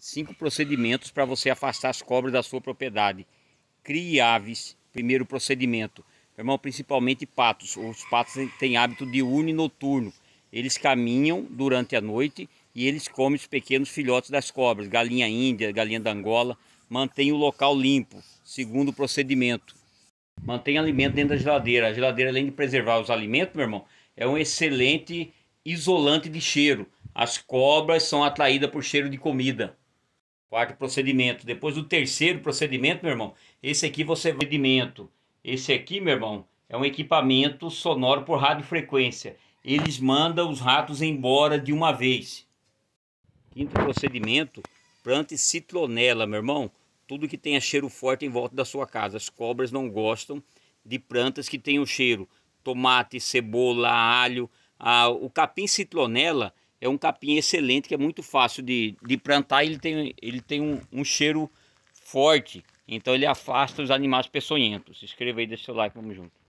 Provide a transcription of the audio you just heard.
cinco procedimentos para você afastar as cobras da sua propriedade. Crie aves, primeiro procedimento. Irmão, principalmente patos. Os patos têm hábito diurno e noturno. Eles caminham durante a noite e eles comem os pequenos filhotes das cobras, galinha índia, galinha da Angola. Mantenha o local limpo, segundo procedimento. Mantenha alimento dentro da geladeira. A geladeira, além de preservar os alimentos, meu irmão, é um excelente isolante de cheiro. As cobras são atraídas por cheiro de comida. Quarto procedimento. Depois do terceiro procedimento, meu irmão, esse aqui você vai. Esse aqui, meu irmão, é um equipamento sonoro por radiofrequência. Eles mandam os ratos embora de uma vez. Quinto procedimento, plante citronela, meu irmão. Tudo que tenha cheiro forte em volta da sua casa. As cobras não gostam de plantas que tenham cheiro. Tomate, cebola, alho. Ah, o capim citronela é um capim excelente que é muito fácil de, de plantar. Ele tem, ele tem um, um cheiro forte, então ele afasta os animais peçonhentos. Se inscreva aí, deixa seu like, vamos junto.